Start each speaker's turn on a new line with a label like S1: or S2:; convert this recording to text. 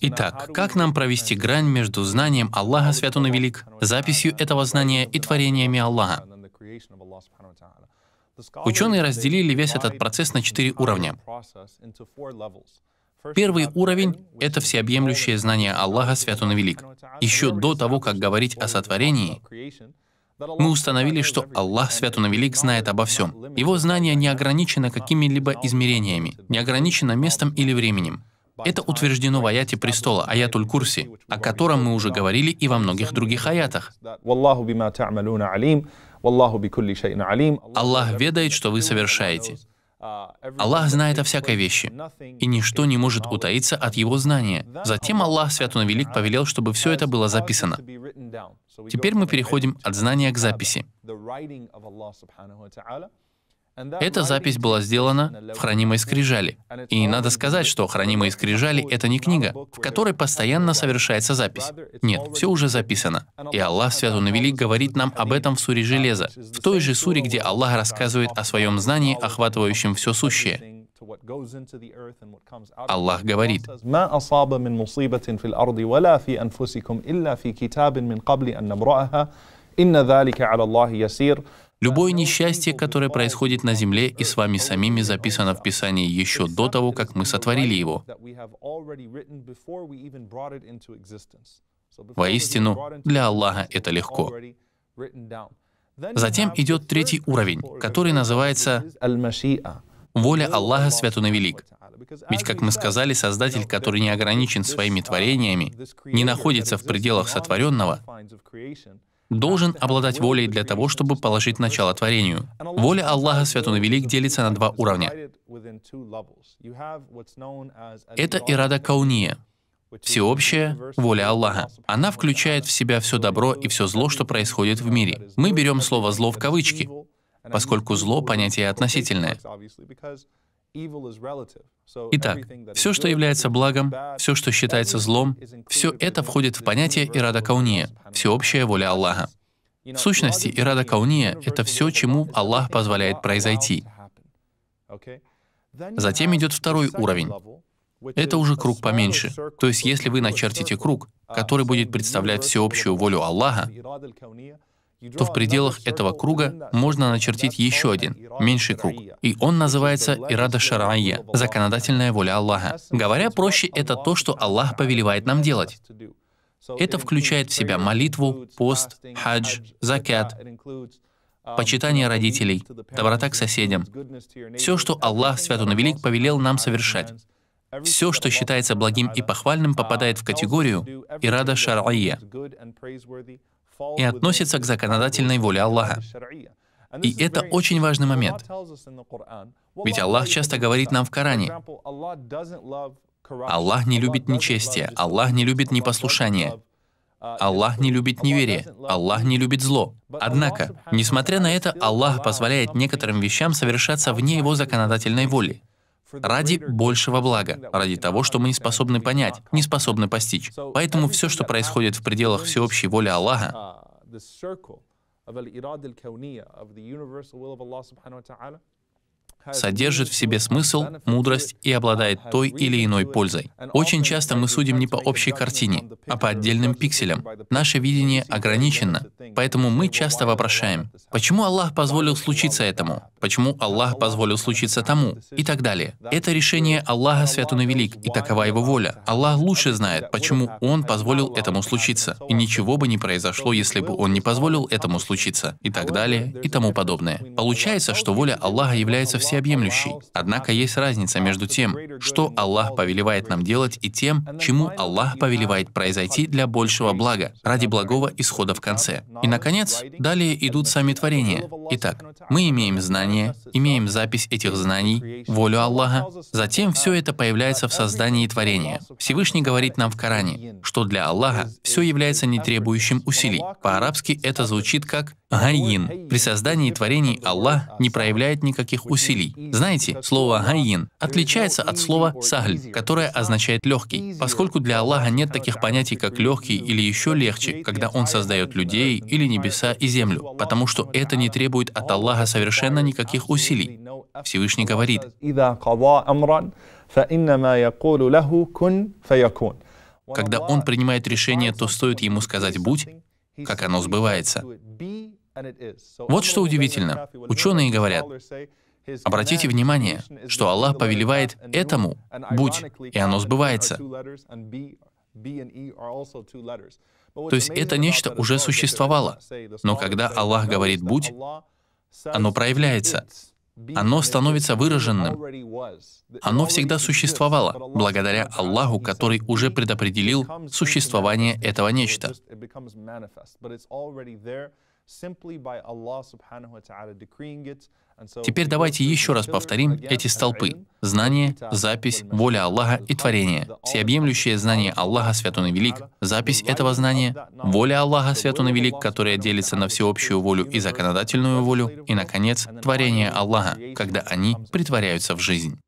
S1: Итак, как нам провести грань между знанием Аллаха Свят Он Велик, записью этого знания и творениями Аллаха? Ученые разделили весь этот процесс на четыре уровня. Первый уровень — это всеобъемлющее знание Аллаха Свят Он Велик. Еще до того, как говорить о сотворении, мы установили, что Аллах Свят Он Велик знает обо всем. Его знание не ограничено какими-либо измерениями, не ограничено местом или временем. Это утверждено в аяте престола, аят Курси, о котором мы
S2: уже говорили и во многих других аятах. Аллах
S1: ведает, что вы совершаете.
S2: Аллах знает о всякой вещи,
S1: и ничто не может утаиться от Его знания. Затем Аллах, Свят Он Велик, повелел, чтобы все это было записано.
S2: Теперь мы переходим от знания к записи. Эта запись была сделана в хранимой скрижали.
S1: И надо сказать, что хранимые скрижали — это не книга, в которой постоянно совершается запись. Нет, все уже записано. И Аллах Святун и Велик говорит нам об этом в суре Железа, в той же суре, где Аллах рассказывает о своем знании, охватывающем все сущее. Аллах говорит, Любое несчастье, которое происходит на земле и с вами самими записано в Писании еще до того, как мы сотворили его.
S2: Воистину, для Аллаха это легко. Затем идет
S1: третий уровень, который называется «Воля Аллаха святун и велик». Ведь, как мы сказали, Создатель, который не ограничен своими творениями, не находится в пределах сотворенного, должен обладать волей для того, чтобы положить начало творению. Воля Аллаха Свят Он Велик делится на два уровня. Это ирада кауния, Всеобщая воля Аллаха. Она включает в себя все добро и все зло, что происходит в мире. Мы берем слово «зло» в кавычки, поскольку зло — понятие относительное. Итак, все, что является благом, все, что считается злом, все это входит в понятие Ирада Кауния, всеобщая воля Аллаха. В сущности, Ирада Кауния — это все, чему Аллах позволяет произойти. Затем идет второй уровень. Это уже круг поменьше. То есть, если вы начертите круг, uh, который будет представлять всеобщую волю Аллаха, то в пределах этого круга можно начертить еще один, меньший круг. И он называется Ирада Шарайя, законодательная воля Аллаха. Говоря проще, это то, что Аллах повелевает нам делать. Это включает в себя молитву, пост, хадж, закят, um, почитание родителей, доброта к соседям. Все, что Аллах Святун и Велик повелел нам совершать. Все, что считается благим и похвальным, попадает в категорию «Ирада Шар'ия» и относится к законодательной воле Аллаха. И это очень важный момент. Ведь Аллах часто говорит нам в Коране, Аллах не любит нечестие, uh, Аллах не любит непослушание, Аллах не любит неверие, Аллах не любит зло. Однако, несмотря на это, Аллах позволяет некоторым вещам совершаться вне его законодательной воли ради большего блага, ради того, что мы не способны понять, не способны постичь. Поэтому все, что происходит в пределах всеобщей воли uh, Аллаха, содержит в себе смысл, мудрость и обладает той или иной пользой. Очень часто мы судим не по общей картине, а по отдельным пикселям. Наше видение ограничено, поэтому мы часто вопрошаем, почему Аллах позволил случиться этому, почему Аллах позволил случиться тому и так далее. Это решение Аллаха святун и велик, и такова его воля. Аллах лучше знает, почему Он позволил этому случиться, и ничего бы не произошло, если бы Он не позволил этому случиться, и так далее, и тому подобное. Получается, что воля Аллаха является всем всеобъемлющий. Однако есть разница между тем, что Аллах повелевает нам делать, и тем, чему Аллах повелевает произойти для большего блага, ради благого исхода в конце. И, наконец, далее идут сами творения. Итак, мы имеем знания, имеем запись этих знаний, волю Аллаха. Затем все это появляется в создании творения. Всевышний говорит нам в Коране, что для Аллаха все является не требующим усилий. По-арабски это звучит как «гайин». При создании творений Аллах не проявляет никаких усилий, знаете, слово «гаин» отличается от слова «сагль», которое означает «легкий», поскольку для Аллаха нет таких понятий, как «легкий» или «еще легче», когда Он создает людей или небеса и землю, потому что это не требует от Аллаха совершенно никаких усилий. Всевышний говорит, когда он принимает решение, то стоит ему сказать «будь», как оно сбывается. Вот что удивительно. Ученые говорят,
S2: Обратите внимание, что Аллах повелевает этому «будь», и оно сбывается. То есть это нечто уже существовало. Но когда Аллах говорит «будь»,
S1: оно проявляется. Оно становится выраженным. Оно всегда существовало, благодаря Аллаху, который уже предопределил существование этого нечто.
S2: Теперь давайте еще раз повторим эти столпы. Знание, запись,
S1: воля Аллаха и творение. Всеобъемлющее знание Аллаха, свят он и велик. Запись этого знания, воля Аллаха, свят он и велик, которая делится на всеобщую волю и законодательную волю.
S2: И, наконец, творение Аллаха, когда они притворяются в жизнь.